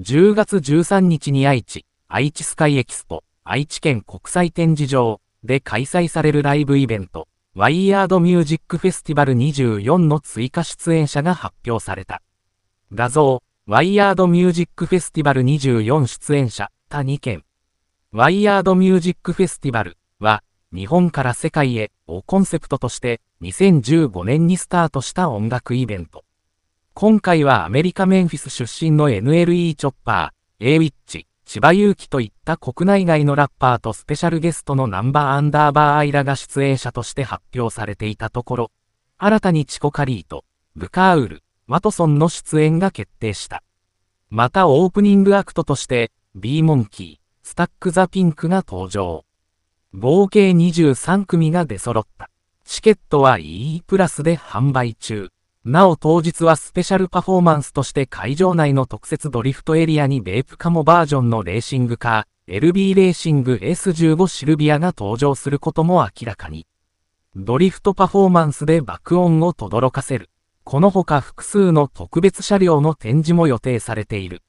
10月13日に愛知、愛知スカイエキスポ、愛知県国際展示場で開催されるライブイベント、ワイヤードミュージックフェスティバル24の追加出演者が発表された。画像、ワイヤードミュージックフェスティバル24出演者、他2件。ワイヤードミュージックフェスティバルは、日本から世界へをコンセプトとして、2015年にスタートした音楽イベント。今回はアメリカ・メンフィス出身の NLE チョッパー、A ウィッチ、千葉勇気といった国内外のラッパーとスペシャルゲストのナンバーアンダーバーアイラが出演者として発表されていたところ、新たにチコカリーと、ブカーウル、ワトソンの出演が決定した。またオープニングアクトとして、B モンキー、スタック・ザ・ピンクが登場。合計23組が出揃った。チケットは E プラスで販売中。なお当日はスペシャルパフォーマンスとして会場内の特設ドリフトエリアにベープカモバージョンのレーシングカー、LB レーシング S15 シルビアが登場することも明らかに。ドリフトパフォーマンスで爆音を轟かせる。このほか複数の特別車両の展示も予定されている。